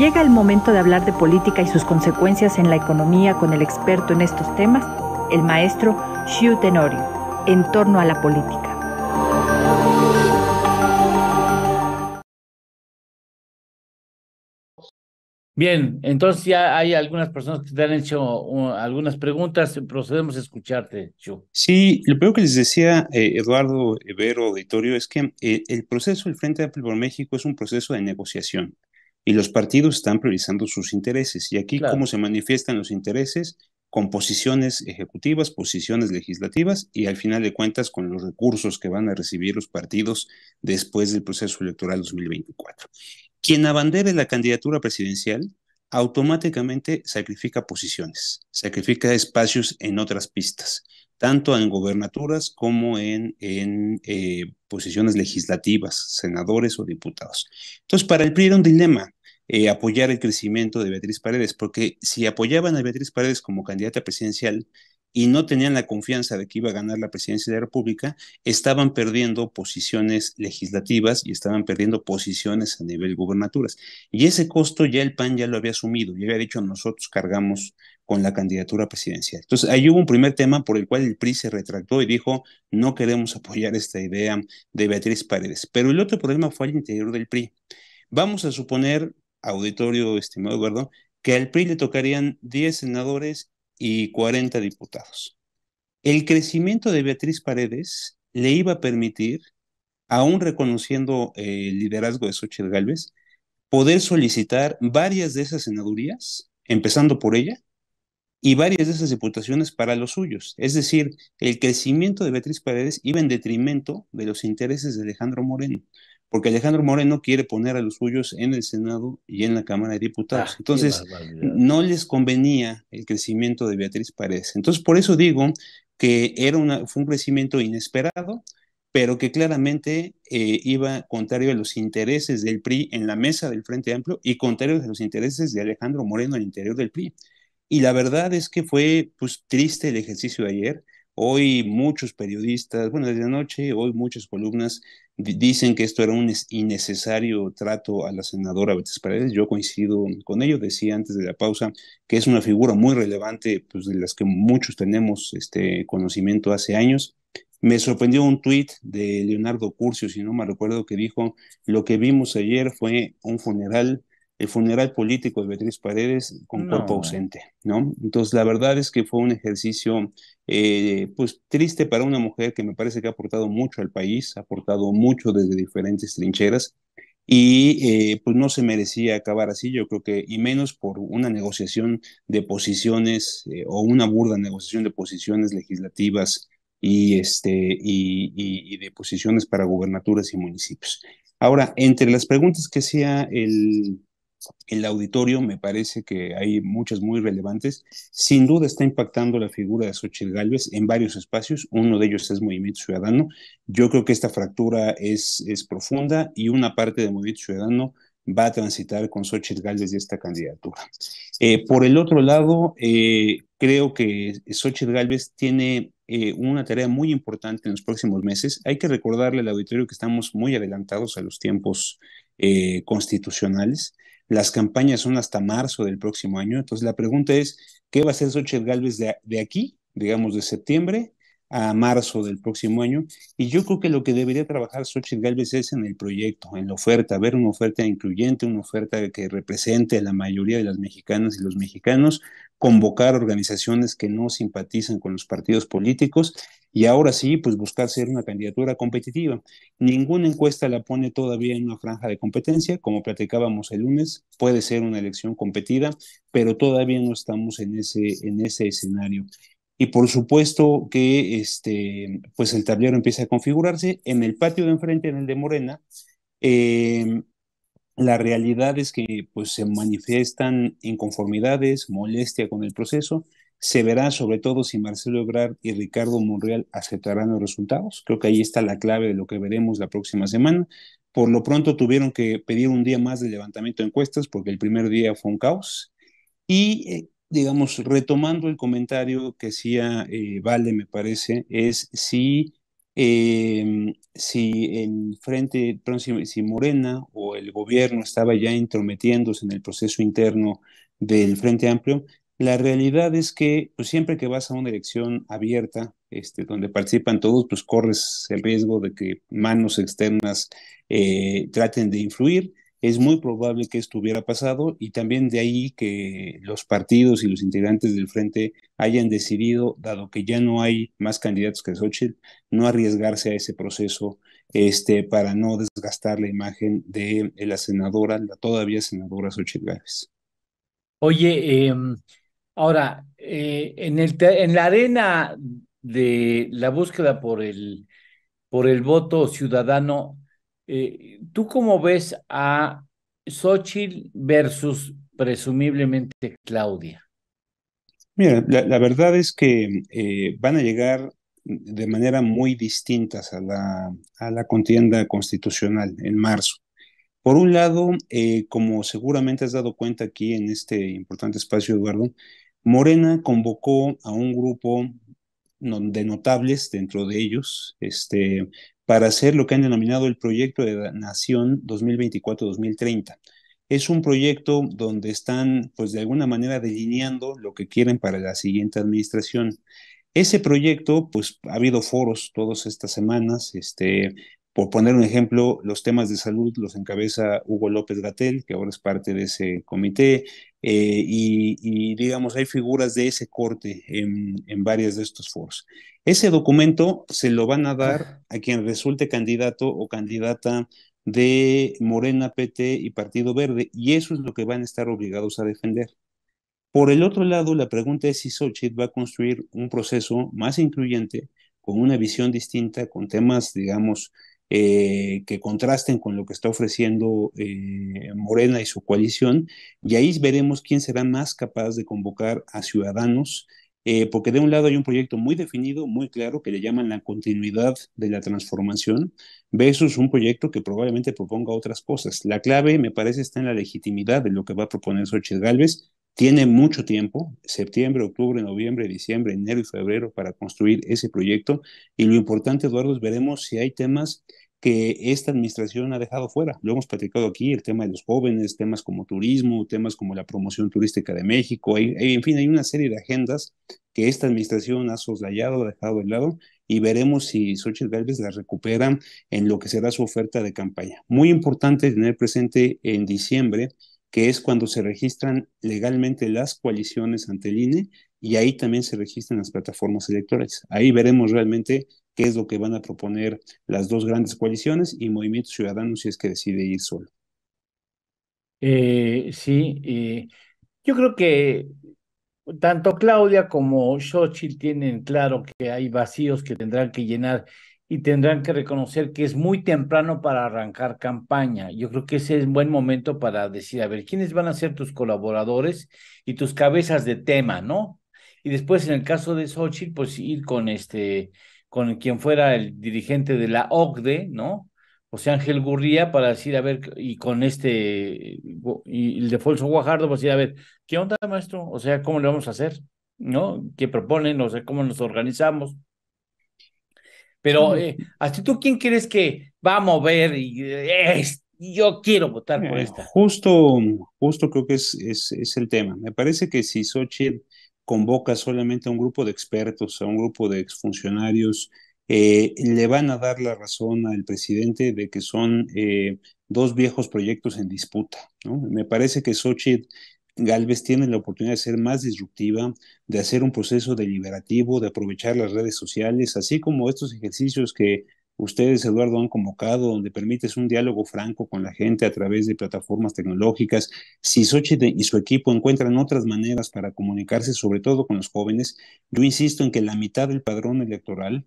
Llega el momento de hablar de política y sus consecuencias en la economía con el experto en estos temas, el maestro Xiu Tenorio, en torno a la política. Bien, entonces ya hay algunas personas que te han hecho uh, algunas preguntas, procedemos a escucharte, Chu. Sí, lo primero que les decía eh, Eduardo Vero, auditorio, es que eh, el proceso del Frente Amplio por México es un proceso de negociación y los partidos están priorizando sus intereses. Y aquí cómo se manifiestan los intereses con posiciones ejecutivas, posiciones legislativas y al final de cuentas con los recursos que van a recibir los partidos después del proceso electoral 2024. Quien abandere la candidatura presidencial automáticamente sacrifica posiciones, sacrifica espacios en otras pistas tanto en gobernaturas como en, en eh, posiciones legislativas, senadores o diputados. Entonces, para el PRI era un dilema eh, apoyar el crecimiento de Beatriz Paredes, porque si apoyaban a Beatriz Paredes como candidata presidencial, y no tenían la confianza de que iba a ganar la presidencia de la República, estaban perdiendo posiciones legislativas y estaban perdiendo posiciones a nivel gubernaturas. Y ese costo ya el PAN ya lo había asumido, ya había dicho nosotros cargamos con la candidatura presidencial. Entonces, ahí hubo un primer tema por el cual el PRI se retractó y dijo, no queremos apoyar esta idea de Beatriz Paredes. Pero el otro problema fue al interior del PRI. Vamos a suponer, auditorio, estimado Eduardo, que al PRI le tocarían 10 senadores y 40 diputados. El crecimiento de Beatriz Paredes le iba a permitir, aún reconociendo el liderazgo de Xochitl Gálvez, poder solicitar varias de esas senadurías, empezando por ella, y varias de esas diputaciones para los suyos. Es decir, el crecimiento de Beatriz Paredes iba en detrimento de los intereses de Alejandro Moreno porque Alejandro Moreno quiere poner a los suyos en el Senado y en la Cámara de ah, Diputados. Entonces, no les convenía el crecimiento de Beatriz Paredes. Entonces, por eso digo que era una, fue un crecimiento inesperado, pero que claramente eh, iba contrario a los intereses del PRI en la mesa del Frente Amplio y contrario a los intereses de Alejandro Moreno al interior del PRI. Y la verdad es que fue pues, triste el ejercicio de ayer. Hoy muchos periodistas, bueno, desde anoche, hoy muchas columnas Dicen que esto era un innecesario trato a la senadora Betis Paredes. Yo coincido con ello. Decía antes de la pausa que es una figura muy relevante, pues de las que muchos tenemos este conocimiento hace años. Me sorprendió un tuit de Leonardo Curcio, si no me recuerdo, que dijo, lo que vimos ayer fue un funeral el funeral político de Beatriz Paredes con cuerpo ausente, ¿no? Entonces, la verdad es que fue un ejercicio, eh, pues, triste para una mujer que me parece que ha aportado mucho al país, ha aportado mucho desde diferentes trincheras, y eh, pues no se merecía acabar así, yo creo que, y menos por una negociación de posiciones eh, o una burda negociación de posiciones legislativas y, este, y, y de posiciones para gubernaturas y municipios. Ahora, entre las preguntas que hacía el, el auditorio, me parece que hay muchas muy relevantes. Sin duda está impactando la figura de Xochitl Galvez en varios espacios. Uno de ellos es Movimiento Ciudadano. Yo creo que esta fractura es, es profunda y una parte de Movimiento Ciudadano va a transitar con Xochitl Galvez y esta candidatura. Eh, por el otro lado, eh, creo que Xochitl Galvez tiene eh, una tarea muy importante en los próximos meses. Hay que recordarle al auditorio que estamos muy adelantados a los tiempos constitucionales. Las campañas son hasta marzo del próximo año. Entonces, la pregunta es, ¿qué va a hacer Xochitl Galvez de, aquí, digamos, de septiembre a marzo del próximo año. Y yo creo que lo que debería trabajar Xochitl Galvez es en el proyecto, en la oferta, ver una oferta incluyente, una oferta que represente a la mayoría de las mexicanas y los mexicanos, convocar organizaciones que no simpatizan con los partidos políticos y ahora sí, pues buscar ser una candidatura competitiva. Ninguna encuesta la pone todavía en una franja de competencia, como platicábamos el lunes, puede ser una elección competida, pero todavía no estamos en ese, en ese escenario. Y por supuesto que este, pues el tablero empieza a configurarse. En el patio de enfrente, en el de Morena, em, la realidad es que pues, se manifiestan inconformidades, molestia con el proceso, se verá sobre todo si Marcelo Ebrard y Ricardo Monreal aceptarán los resultados. Creo que ahí está la clave de lo que veremos la próxima semana. Por lo pronto tuvieron que pedir un día más de levantamiento de encuestas porque el primer día fue un caos. Y, eh, digamos, retomando el comentario que hacía eh, Vale, me parece, es si, eh, si el frente, si, si Morena o el gobierno estaba ya intrometiéndose en el proceso interno del Frente Amplio, la realidad es que pues, siempre que vas a una elección abierta, este, donde participan todos, pues corres el riesgo de que manos externas eh, traten de influir. Es muy probable que esto hubiera pasado y también de ahí que los partidos y los integrantes del frente hayan decidido, dado que ya no hay más candidatos que Xochitl, no arriesgarse a ese proceso este, para no desgastar la imagen de la senadora, la todavía senadora Xochitl Gávez. Oye, em, Ahora, eh, en, el, en la arena de la búsqueda por el, por el voto ciudadano, eh, ¿tú cómo ves a Xochitl versus presumiblemente Claudia? Mira, la, verdad es que eh, van a llegar de manera muy distintas a la, a la contienda constitucional en marzo. Por un lado, como seguramente has dado cuenta aquí en este importante espacio, Eduardo, Morena convocó a un grupo de notables dentro de ellos, este, para hacer lo que han denominado el proyecto de Nación 2024-2030. Es un proyecto donde están, pues de alguna manera, delineando lo que quieren para la siguiente administración. Ese proyecto, pues ha habido foros todas estas semanas, este, por poner un ejemplo, los temas de salud los encabeza Hugo López Gatel, que ahora es parte de ese comité, eh, y, digamos, hay figuras de ese corte en, varias de estos foros. Ese documento se lo van a dar a quien resulte candidato o candidata de Morena, PT y Partido Verde, y eso es lo que van a estar obligados a defender. Por el otro lado, la pregunta es si Solchit va a construir un proceso más incluyente, con una visión distinta, con temas, digamos, eh, que contrasten con lo que está ofreciendo eh, Morena y su coalición, y ahí veremos quién será más capaz de convocar a ciudadanos. Eh, porque de un lado hay un proyecto muy definido, muy claro, que le llaman la continuidad de la transformación, versus un proyecto que probablemente proponga otras cosas. La clave, me parece, está en la legitimidad de lo que va a proponer Xochitl Galvez tiene mucho tiempo, septiembre, octubre, noviembre, diciembre, enero y febrero para construir ese proyecto. Y lo importante, Eduardo, es veremos si hay temas que esta administración ha dejado fuera. Lo hemos platicado aquí, el tema de los jóvenes, temas como turismo, temas como la promoción turística de México, hay, en fin, hay una serie de agendas que esta administración ha soslayado, ha dejado de lado, y veremos si Xochitl Gálvez las recupera en lo que será su oferta de campaña. Muy importante tener presente en diciembre que es cuando se registran legalmente las coaliciones ante el INE y ahí también se registran las plataformas electorales. Ahí veremos realmente qué es lo que van a proponer las dos grandes coaliciones y Movimiento Ciudadano si es que decide ir solo. Eh, sí, eh, yo creo que tanto Claudia como Xochitl tienen claro que hay vacíos que tendrán que llenar y tendrán que reconocer que es muy temprano para arrancar campaña. Yo creo que ese es un buen momento para decir, a ver, ¿quiénes van a ser tus colaboradores y tus cabezas de tema, no? Y después, en el caso de Xochitl, pues ir con este, con quien fuera el dirigente de la OCDE, ¿no? o sea Ángel Gurría, para decir, a ver, y con este, y el de Folso Guajardo, para decir, a ver, ¿qué onda, maestro? O sea, ¿cómo le vamos a hacer? ¿No? ¿Qué proponen? O sea, ¿cómo nos organizamos? Pero eh, tú quién crees que va a mover? Y, eh, yo quiero votar por eh, esta. Justo, justo creo que es, es, el tema. Me parece que si Sochi convoca solamente a un grupo de expertos, a un grupo de exfuncionarios, le van a dar la razón al presidente de que son dos viejos proyectos en disputa. Me parece que Sochi... Galvez tiene la oportunidad de ser más disruptiva, de hacer un proceso deliberativo, de aprovechar las redes sociales, así como estos ejercicios que ustedes, Eduardo, han convocado, donde permites un diálogo franco con la gente a través de plataformas tecnológicas. Si Xochitl y su equipo encuentran otras maneras para comunicarse, sobre todo con los jóvenes, yo insisto en que la mitad del padrón electoral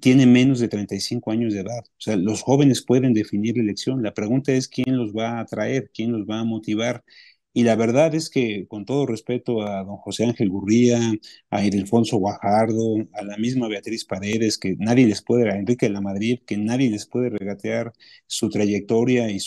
tiene menos de 35 años de edad. O sea, los jóvenes pueden definir la elección. La pregunta es quién los va a atraer, quién los va a motivar. Y la verdad es que, con todo respeto a don José Ángel Gurría, a Ildefonso Guajardo, a la misma Beatriz Paredes, que nadie les puede, a Enrique de la Madrid, que nadie les puede regatear su trayectoria y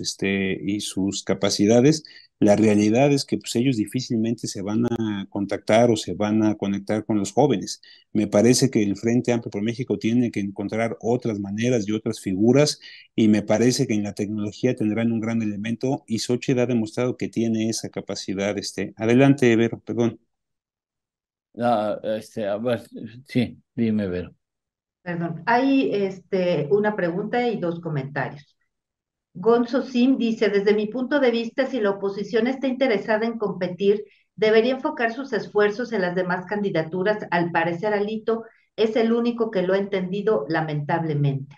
este, sus capacidades, la realidad es que pues, ellos difícilmente se van a contactar o se van a conectar con los jóvenes. Me parece que el Frente Amplio por México tiene que encontrar otras maneras y otras figuras y me parece que en la tecnología tendrán un gran elemento y Xochitl ha demostrado que tiene esa capacidad. Este. Adelante, Vero, perdón. Ah, este, sí, dime, Vero. Perdón, hay este, una pregunta y dos comentarios. Gonzo Sim dice, desde mi punto de vista, si la oposición está interesada en competir, debería enfocar sus esfuerzos en las demás candidaturas. Al parecer, Alito es el único que lo ha entendido, lamentablemente.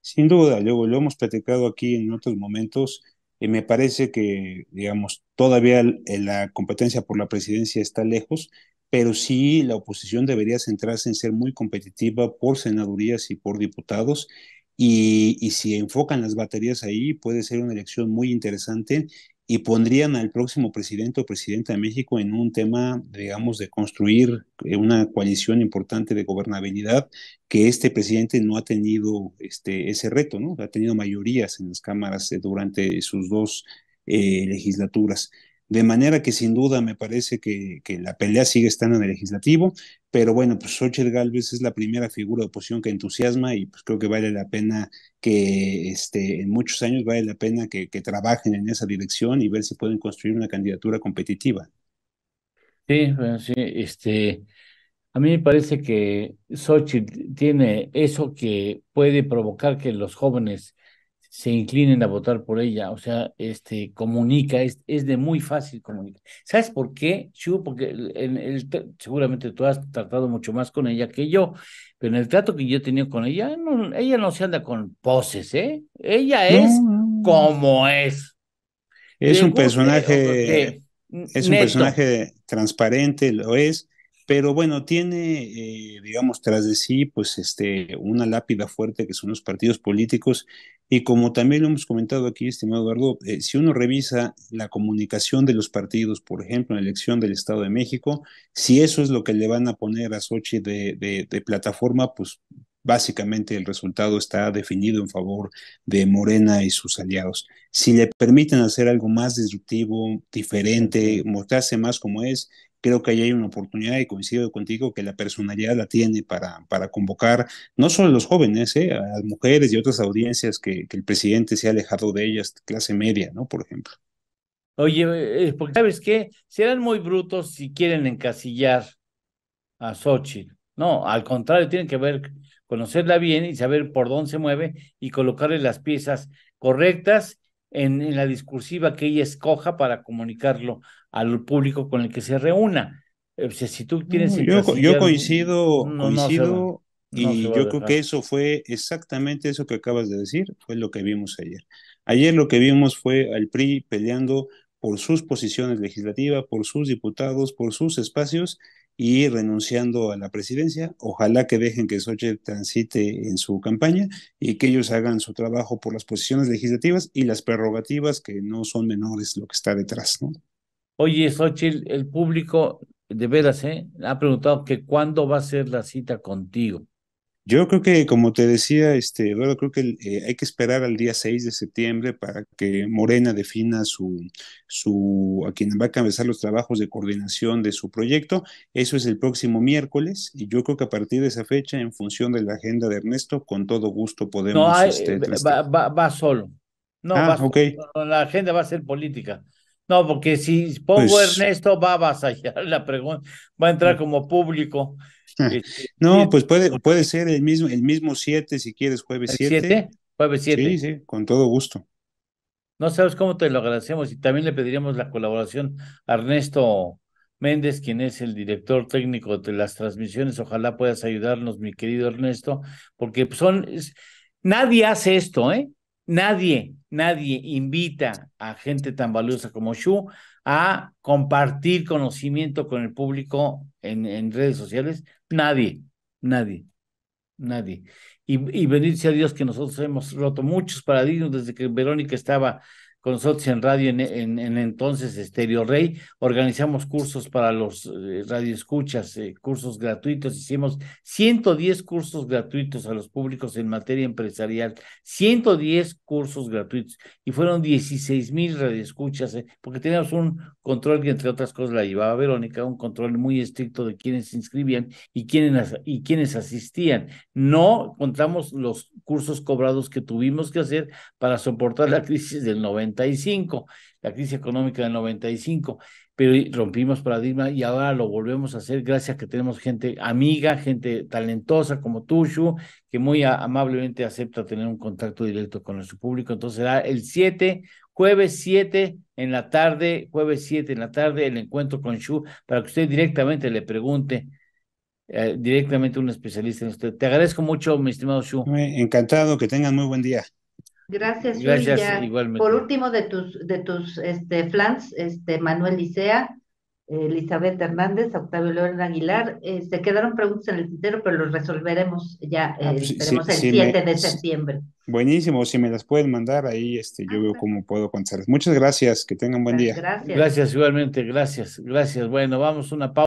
Sin duda, luego lo hemos platicado aquí en otros momentos. Y me parece que, digamos, todavía la competencia por la presidencia está lejos, pero sí la oposición debería centrarse en ser muy competitiva por senadurías y por diputados y, si enfocan las baterías ahí, puede ser una elección muy interesante y pondrían al próximo presidente o presidenta de México en un tema, digamos, de construir eh, una coalición importante de gobernabilidad, que este presidente no ha tenido este, ese reto, ¿no? Ha tenido mayorías en las cámaras eh, durante sus dos eh, legislaturas. De manera que sin duda me parece que, la pelea sigue estando en el legislativo, pero bueno, pues Xochitl Galvez es la primera figura de oposición que entusiasma y pues creo que vale la pena que este, en muchos años vale la pena que, trabajen en esa dirección y ver si pueden construir una candidatura competitiva. Sí, bueno, sí, este, a mí me parece que Xochitl tiene eso que puede provocar que los jóvenes se inclinen a votar por ella. O sea, este, comunica, es, de muy fácil comunicar. ¿Sabes por qué, Chu? Porque en el, seguramente tú has tratado mucho más con ella que yo, pero en el trato que yo he tenido con ella, ella no se anda con poses, ¿eh? Ella es como es. Es un personaje, es un personaje transparente, lo es, pero bueno, tiene, eh, digamos, tras de sí, pues este, una lápida fuerte que son los partidos políticos. Y como también lo hemos comentado aquí, estimado Eduardo, eh, si uno revisa la comunicación de los partidos, por ejemplo, en la elección del Estado de México, si eso es lo que le van a poner a Sochi de, de plataforma, pues básicamente el resultado está definido en favor de Morena y sus aliados. Si le permiten hacer algo más disruptivo, diferente, mostrarse más como es, creo que ahí hay una oportunidad y coincido contigo que la personalidad la tiene para, para convocar no solo a los jóvenes, eh, a las mujeres y otras audiencias que, el presidente se ha alejado de ellas, clase media, ¿no? Por ejemplo. Oye, eh, porque sabes qué, serán muy brutos si quieren encasillar a Xochitl. No, al contrario, tienen que ver, conocerla bien y saber por dónde se mueve y colocarle las piezas correctas en, la discursiva que ella escoja para comunicarlo al público con el que se reúna. Eh, pues, si tú tienes... yo, coincido, y yo creo que eso fue exactamente eso que acabas de decir, fue lo que vimos ayer. Ayer lo que vimos fue al PRI peleando por sus posiciones legislativas, por sus diputados, por sus espacios, y renunciando a la presidencia. Ojalá que dejen que Xochitl transite en su campaña y que ellos hagan su trabajo por las posiciones legislativas y las prerrogativas que no son menores lo que está detrás, ¿no? Oye, Xochitl, el público de veras, ¿eh? Ha preguntado que cuándo va a ser la cita contigo. Yo creo que, como te decía, este, Eduardo, creo que eh, hay que esperar al día 6 de septiembre para que Morena defina su, su, a quien va a cabezar los trabajos de coordinación de su proyecto. Eso es el próximo miércoles y yo creo que a partir de esa fecha, en función de la agenda de Ernesto, con todo gusto podemos... No, este, va, solo. Ah, no, la agenda va a ser política. No, porque si pongo pues Ernesto va a avasallar la pregunta, va a entrar eh. como público no, pues puede, puede ser el mismo, el mismo 7 si quieres, jueves 7. ¿Siete? Jueves siete Sí, sí, con todo gusto. No sabes cómo te lo agradecemos y también le pediríamos la colaboración a Ernesto Méndez, quien es el director técnico de las transmisiones. Ojalá puedas ayudarnos, mi querido Ernesto, porque son... nadie hace esto, ¿eh? Nadie, nadie invita a gente tan valiosa como Shu a compartir conocimiento con el público en, en redes sociales. Nadie, nadie, nadie. Y, y a Dios que nosotros hemos roto muchos paradigmas desde que Verónica estaba con nosotros en radio en, entonces Estéreo Rey. Organizamos cursos para los eh, radioescuchas, eh, cursos gratuitos. Hicimos 110 cursos gratuitos a los públicos en materia empresarial, 110 cursos gratuitos y fueron 16 mil radioescuchas, eh, porque teníamos un control que entre otras cosas la llevaba Verónica, un control muy estricto de quienes se inscribían y quiénes y quienes asistían. No contamos los cursos cobrados que tuvimos que hacer para soportar la crisis del 90 la crisis económica del 95, pero rompimos paradigma y ahora lo volvemos a hacer gracias a que tenemos gente amiga, gente talentosa como tú, Shu, que muy amablemente acepta tener un contacto directo con nuestro público. Entonces será el 7, jueves 7 en la tarde, jueves 7 en la tarde, el encuentro con Shu, para que usted directamente le pregunte eh, directamente un especialista en usted. Te agradezco mucho, mi estimado Shu. Encantado, que tengan muy buen día. Gracias, Gracias Por último, de tus, de tus este, flans, este, Manuel Licea, Elizabeth Hernández, Octavio León Aguilar, se este, quedaron preguntas en el tintero, pero los resolveremos ya, ah, eh, pues el 7 de septiembre. Buenísimo, si me las pueden mandar ahí, este, yo ah, veo cómo puedo contestar Muchas gracias, que tengan buen día. Gracias. igualmente, gracias, gracias. Bueno, vamos una pausa.